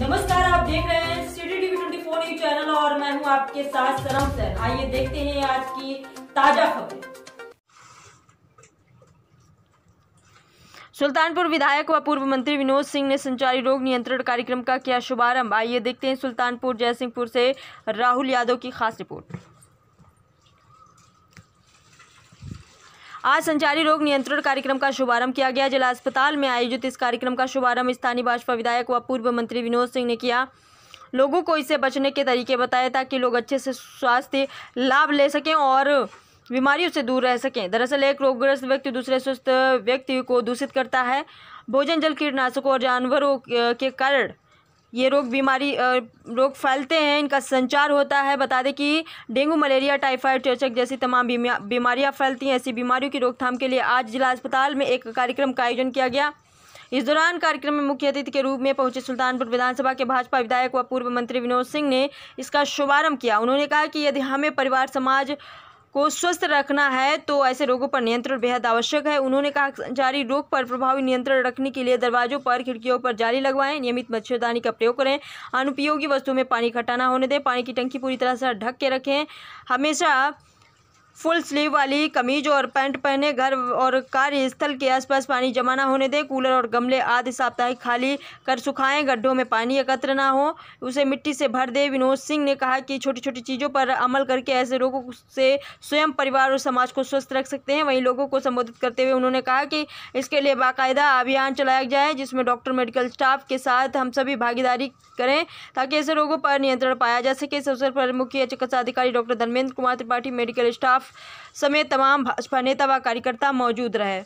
नमस्कार आप देख रहे हैं city TV twenty four news channel और मैं हूं आपके साथ सरम सर आइए देखते हैं आज की ताजा खबर सुल्तानपुर विधायक व पूर्व मंत्री विनोद सिंह ने संचारी रोग नियंत्रण कार्यक्रम का किया शुभारंभ आइए देखते हैं सुल्तानपुर जयसिंहपुर से राहुल यादव की खास रिपोर्ट आज संचारी रोग नियंत्रण कार्यक्रम का शुभारंभ किया गया जिला अस्पताल में आयोजित इस कार्यक्रम का शुभारंभ स्थानीय भाजपा विधायक व पूर्व मंत्री विनोद सिंह ने किया लोगों को इससे बचने के तरीके बताए ताकि लोग अच्छे से स्वास्थ्य लाभ ले सकें और बीमारियों से दूर रह सकें दरअसल एक रोगग्रस्त व्यक्ति दूसरे स्वस्थ व्यक्ति को दूषित करता है भोजन जल कीटनाशकों और जानवरों के कारण ये रोग बीमारी रोग फैलते हैं इनका संचार होता है बता दें कि डेंगू मलेरिया टाइफाइड चेचक जैसी तमाम बीमारियां फैलती हैं ऐसी बीमारियों की रोकथाम के लिए आज जिला अस्पताल में एक कार्यक्रम का आयोजन किया गया इस दौरान कार्यक्रम में मुख्य अतिथि के रूप में पहुंचे सुल्तानपुर विधानसभा के भाजपा विधायक व पूर्व मंत्री विनोद सिंह ने इसका शुभारंभ किया उन्होंने कहा कि यदि हमें परिवार समाज को स्वस्थ रखना है तो ऐसे रोगों पर नियंत्रण बेहद आवश्यक है उन्होंने कहा जारी रोग पर प्रभावी नियंत्रण रखने के लिए दरवाजों पर खिड़कियों पर जाली लगवाएं नियमित मच्छरदानी का प्रयोग करें अनुपयोगी वस्तुओं में पानी खटाना होने दें पानी की टंकी पूरी तरह से ढक के रखें हमेशा फुल स्लीव वाली कमीज और पैंट पहने घर और कार्यस्थल के आसपास पानी जमा ना होने दें कूलर और गमले आदि साप्ताहिक खाली कर सुखाएं गड्ढों में पानी एकत्र ना हो उसे मिट्टी से भर दे विनोद सिंह ने कहा कि छोटी छोटी चीज़ों पर अमल करके ऐसे रोगों से स्वयं परिवार और समाज को स्वस्थ रख सकते हैं वहीं लोगों को संबोधित करते हुए उन्होंने कहा कि इसके लिए बाकायदा अभियान चलाया जाए जिसमें डॉक्टर मेडिकल स्टाफ के साथ हम सभी भागीदारी करें ताकि ऐसे रोगों पर नियंत्रण पाया जा सके इस अवसर पर मुख्य चिकित्सा अधिकारी doctor Dharmendra Kumar Tripathi medical staff समेत तमाम भाजपा नेता व कार्यकर्ता मौजूद रहे